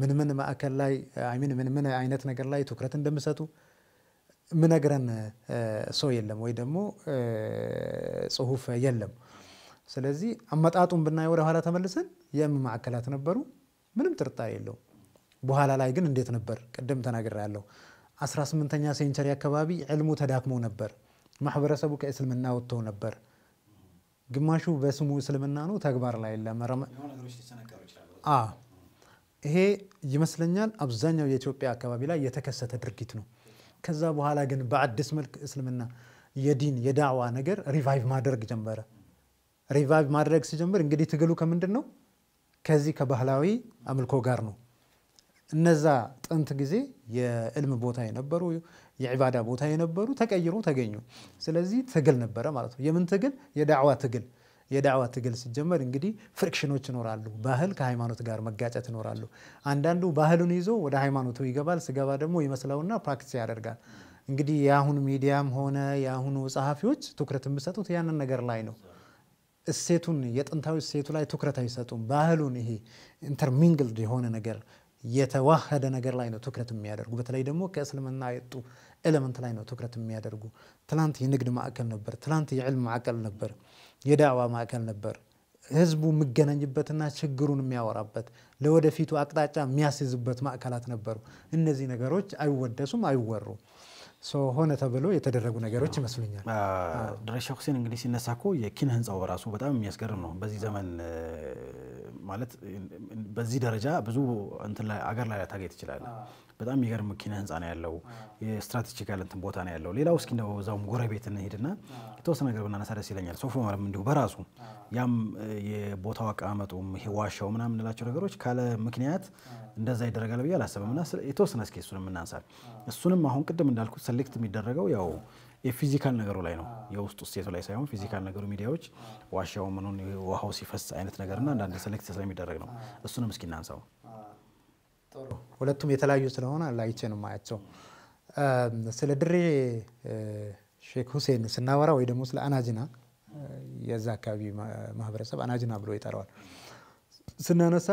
ምን ምን ማዕከል ላይ ምን ምን አይነት ነገር ላይ ትኩረት እንደሚሰጡ ምነግረን ሰው የለም ወይ ደግሞ ጽሁፍ የለም። ስለዚህ አመጣጡን ብናየ ወደ ኋላ ተመልሰን የእም ማዕከላት ነበሩ፣ ምንም ጥርጣሬ የለው በኋላ ላይ ግን እንዴት ነበር? ቅድም ተናግሬያለሁ። 18ኛ ሴንቸሪ አካባቢ ዕልሙ ተዳክሞ ነበር። ማህበረሰቡ ከእስልምና ወጥቶ ነበር። ግማሹ በስሙ እስልምና ነው፣ ተግባር ላይ ለመረመ ይሄ ይመስለኛል አብዛኛው የኢትዮጵያ አካባቢ ላይ የተከሰተ ድርጊት ነው። ከዛ በኋላ ግን በአዲስ መልክ እስልምና የዲን የዳዕዋ ነገር ሪቫይቭ ማድረግ ጀመረ። ሪቫይቭ ማድረግ ሲጀምር እንግዲህ ትግሉ ከምንድን ነው? ከዚህ ከባህላዊ አምልኮ ጋር ነው። እነዛ ጥንት ጊዜ የእልም ቦታ የነበሩ የዒባዳ ቦታ የነበሩ ተቀይሮ ተገኙ። ስለዚህ ትግል ነበረ ማለት ነው። የምን ትግል? የዳዕዋ ትግል የዳዕዋ ትግል ሲጀመር እንግዲህ ፍሪክሽኖች ይኖራሉ። ባህል ከሃይማኖት ጋር መጋጨት ይኖራሉ። አንዳንዱ ባህሉን ይዞ ወደ ሃይማኖቱ ይገባል። ስገባ ደግሞ ይመስለውና ፕራክቲስ ያደርጋል። እንግዲህ የአሁኑ ሚዲያም ሆነ የአሁኑ ጸሐፊዎች ትኩረት የሚሰጡት ያንን ነገር ላይ ነው። እሴቱን የጥንታዊ እሴቱ ላይ ትኩረት አይሰጡም። ባህሉን ይሄ ኢንተርሚንግልድ የሆነ ነገር የተዋህደ ነገር ላይ ነው ትኩረት የሚያደርጉ። በተለይ ደግሞ ከእስልምና የጡ ኤለመንት ላይ ነው ትኩረት የሚያደርጉ። ትናንት የንግድ ማዕከል ነበር፣ ትናንት የዕልም ማዕከል ነበር። የዳዕዋ ማዕከል ነበር። ህዝቡ የሚገናኝበትና ችግሩን የሚያወራበት ለወደፊቱ አቅጣጫ የሚያስይዝበት ማዕከላት ነበሩ። እነዚህ ነገሮች አይወደሱም፣ አይወሩ ሆነ ተብሎ የተደረጉ ነገሮች ይመስሉኛል። ድረሻ ሁሴን እንግዲህ ሲነሳ እኮ የኪን ህንፃው በራሱ በጣም የሚያስገርም ነው። በዚህ ዘመን ማለት በዚህ ደረጃ ብዙ አገር ላይ ላታገኝ ትችላለህ። በጣም የሚገርም ኪነ ህንፃ ነው ያለው። የስትራቴጂካል እንትን ቦታ ነው ያለው። ሌላው እስኪ እንደው እዛውም ጎረቤት እንሄድና የተወሰነ ነገር ብናነሳ ደስ ይለኛል። ሶፍ ዑመርም እንዲሁ በራሱ ያም የቦታው አቀማመጡም ይሄ ዋሻው ምናምን እንላቸው ነገሮች ካለ ምክንያት እንደዛ ይደረጋል ብዬ አላሰብም ና የተወሰነ እስኪ እሱንም እናንሳ። እሱንም አሁን ቅድም እንዳልኩት ሰሌክት የሚደረገው ያው የፊዚካል ነገሩ ላይ ነው የውስጡ ሴቱ ላይ ሳይሆን ፊዚካል ነገሩ ሚዲያዎች ዋሻው ምኑን ውሃው ሲፈስ አይነት ነገርና አንዳንድ ሰሌክት ስለሚደረግ ነው። እሱንም እስኪ እናንሳው። ሁለቱም የተለያዩ ስለሆነ ላይቼ ነው ማያቸው። ስለ ድሬ ሼክ ሁሴን ስናወራ ወይ ደግሞ ስለ አናጅና የዛ አካባቢ ማህበረሰብ አናጅና ብሎ ይጠራዋል ስናነሳ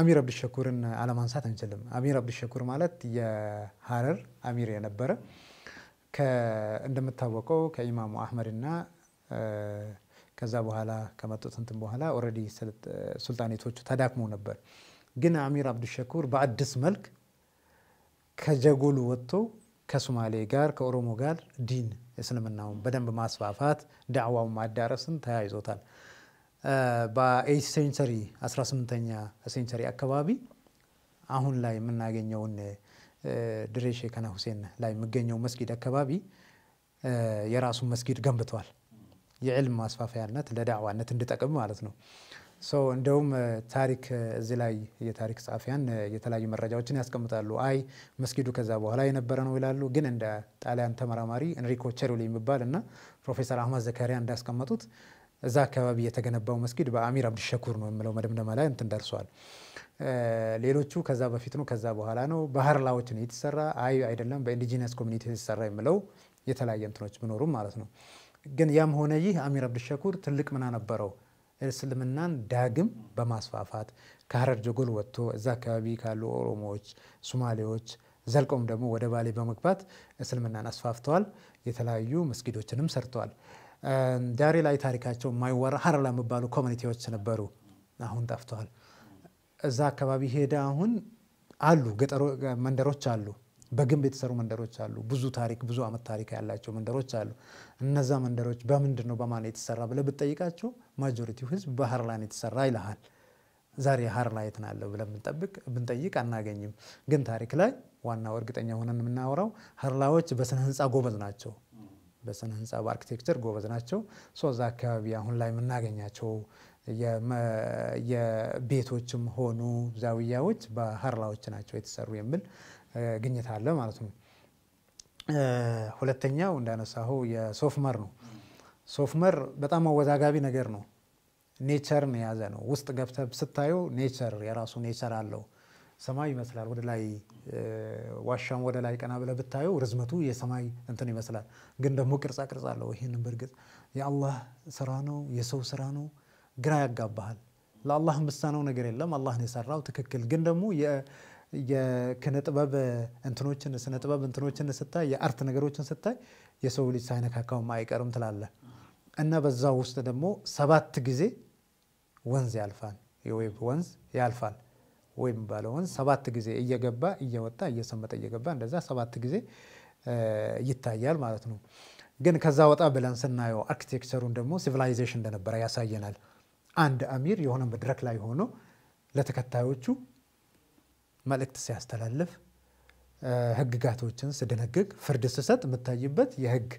አሚር አብዱሸኩርን አለማንሳት አንችልም። አሚር አብዱሸኩር ማለት የሀረር አሚር የነበረ እንደምታወቀው ከኢማሙ አህመድና ከዛ በኋላ ከመጡት እንትን በኋላ ኦልሬዲ ሱልጣኔቶቹ ተዳክመው ነበር። ግን አሚር አብዱሸኩር በአዲስ መልክ ከጀጎሉ ወጥቶ ከሶማሌ ጋር ከኦሮሞ ጋር ዲን እስልምናውን በደንብ ማስፋፋት ዳዕዋው ማዳረስን ተያይዞታል። በኤይት ሴንቸሪ 18ኛ ሴንቸሪ አካባቢ አሁን ላይ የምናገኘውን ድሬሼ ከነ ሁሴን ላይ የሚገኘው መስጊድ አካባቢ የራሱን መስጊድ ገንብተዋል። የዕልም ማስፋፊያነት ለዳዕዋነት እንድጠቅም ማለት ነው። እንደውም ታሪክ እዚህ ላይ የታሪክ ጸሐፊያን የተለያዩ መረጃዎችን ያስቀምጣሉ። አይ መስጊዱ ከዛ በኋላ የነበረ ነው ይላሉ። ግን እንደ ጣሊያን ተመራማሪ እንሪኮ ቸሩሊ የሚባል እና ፕሮፌሰር አህመድ ዘካሪያ እንዳስቀመጡት እዛ አካባቢ የተገነባው መስጊድ በአሚር አብድሸኩር ነው የምለው መደምደማ ላይ እንትን ደርሷል። ሌሎቹ ከዛ በፊት ነው ከዛ በኋላ ነው ባህርላዎች ነው የተሰራ አይ አይደለም በኢንዲጂነስ ኮሚኒቲ የተሰራ የምለው የተለያየ እንትኖች ቢኖሩም ማለት ነው። ግን ያም ሆነ ይህ አሚር አብድሸኩር ትልቅ ምና ነበረው እስልምናን ዳግም በማስፋፋት ከሀረር ጀጎል ወጥቶ እዛ አካባቢ ካሉ ኦሮሞዎች፣ ሱማሌዎች ዘልቆም ደግሞ ወደ ባሌ በመግባት እስልምናን አስፋፍተዋል። የተለያዩ መስጊዶችንም ሰርተዋል። ዳሬ ላይ ታሪካቸው የማይወራ ሀረላ የሚባሉ ኮሚኒቲዎች ነበሩ። አሁን ጠፍተዋል። እዛ አካባቢ ሄደ አሁን አሉ መንደሮች አሉ። በግንብ የተሰሩ መንደሮች አሉ። ብዙ ታሪክ ብዙ አመት ታሪክ ያላቸው መንደሮች አሉ። እነዛ መንደሮች በምንድን ነው በማን የተሰራ ብለህ ብትጠይቃቸው ማጆሪቲው ህዝብ በሀርላን የተሰራ ይልሃል። ዛሬ ሀርላ የት ነው ያለው ብለን ብንጠይቅ አናገኝም። ግን ታሪክ ላይ ዋናው እርግጠኛ ሆነን የምናወራው ሀርላዎች በስነ ህንፃ ጎበዝ ናቸው። በስነ ህንፃ በአርኪቴክቸር ጎበዝ ናቸው። እዛ አካባቢ አሁን ላይ የምናገኛቸው የቤቶችም ሆኑ ዛውያዎች በሀርላዎች ናቸው የተሰሩ የሚል ግኝት አለ ማለት ነው። ሁለተኛው እንዳነሳሁ የሶፍመር ነው። ሶፍመር በጣም አወዛጋቢ ነገር ነው። ኔቸርን የያዘ ነው። ውስጥ ገብተህ ስታየው ኔቸር የራሱ ኔቸር አለው። ሰማይ ይመስላል ወደ ላይ ዋሻም ወደ ላይ ቀና ብለህ ብታየው ርዝመቱ የሰማይ እንትን ይመስላል፣ ግን ደግሞ ቅርጻ ቅርጽ አለው። ይህንን በእርግጥ የአላህ ስራ ነው የሰው ስራ ነው፣ ግራ ያጋባሃል። ለአላህ ምሳነው ነገር የለም። አላህ የሰራው ትክክል፣ ግን ደግሞ የኪነ ጥበብ እንትኖችን ስነ ጥበብ እንትኖችን ስታይ የአርት ነገሮችን ስታይ የሰው ልጅ ሳይነካካውም አይቀርም ትላለህ። እና በዛ ውስጥ ደግሞ ሰባት ጊዜ ወንዝ ያልፋል። የወይብ ወንዝ ያልፋል። ወይም ባለ ወንዝ ሰባት ጊዜ እየገባ እየወጣ እየሰመጠ እየገባ እንደዛ ሰባት ጊዜ ይታያል ማለት ነው። ግን ከዛ ወጣ ብለን ስናየው አርኪቴክቸሩን ደግሞ ሲቪላይዜሽን እንደነበረ ያሳየናል። አንድ አሚር የሆነ መድረክ ላይ ሆኖ ለተከታዮቹ መልእክት ሲያስተላልፍ፣ ህግጋቶችን ስደነግግ፣ ፍርድ ስሰጥ የምታይበት የህግ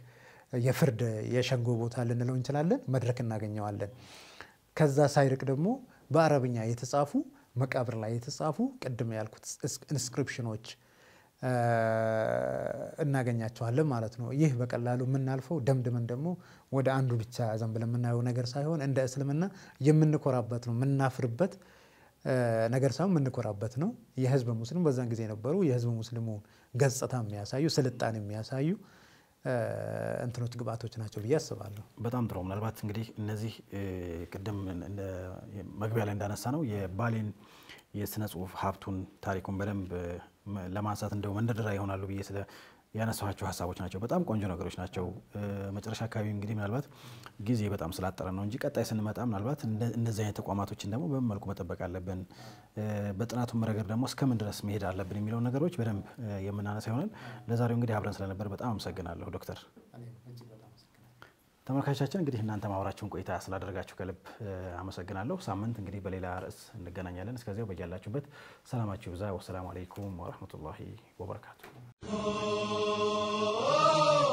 የፍርድ የሸንጎ ቦታ ልንለው እንችላለን መድረክ እናገኘዋለን። ከዛ ሳይርቅ ደግሞ በአረብኛ የተጻፉ መቃብር ላይ የተጻፉ ቅድም ያልኩት ኢንስክሪፕሽኖች እናገኛቸዋለን ማለት ነው። ይህ በቀላሉ የምናልፈው ደምድመን ደግሞ ወደ አንዱ ብቻ ዘን ብለን የምናየው ነገር ሳይሆን እንደ እስልምና የምንኮራበት ነው የምናፍርበት ነገር ሳይሆን የምንኮራበት ነው። የህዝብ ሙስሊም በዛን ጊዜ ነበሩ። የህዝብ ሙስሊሙ ገጽታ የሚያሳዩ ስልጣን የሚያሳዩ እንትኖች ግብአቶች ናቸው ብዬ አስባለሁ። በጣም ጥሩ። ምናልባት እንግዲህ እነዚህ ቅድም መግቢያ ላይ እንዳነሳ ነው የባሌን የስነ ጽሁፍ ሀብቱን ታሪኩን በደንብ ለማንሳት እንደው መንደርደሪያ ይሆናሉ ብዬ ያነሳቸው ሀሳቦች ናቸው። በጣም ቆንጆ ነገሮች ናቸው። መጨረሻ አካባቢ እንግዲህ ምናልባት ጊዜ በጣም ስላጠረ ነው እንጂ ቀጣይ ስንመጣ ምናልባት እነዚህ አይነት ተቋማቶችን ደግሞ በምን መልኩ መጠበቅ አለብን፣ በጥናቱም ረገድ ደግሞ እስከምን ድረስ መሄድ አለብን የሚለው ነገሮች በደንብ የምናነሳ ይሆናል። ለዛሬው እንግዲህ አብረን ስለነበር በጣም አመሰግናለሁ ዶክተር። ተመልካቻችን እንግዲህ እናንተ ማወራችሁን ቆይታ ስላደረጋችሁ ከልብ አመሰግናለሁ። ሳምንት እንግዲህ በሌላ ርዕስ እንገናኛለን። እስከዚያው በያላችሁበት ሰላማችሁ ይብዛ። ወሰላሙ አለይኩም ወረህመቱላሂ ወበረካቱ። Oh, oh, oh.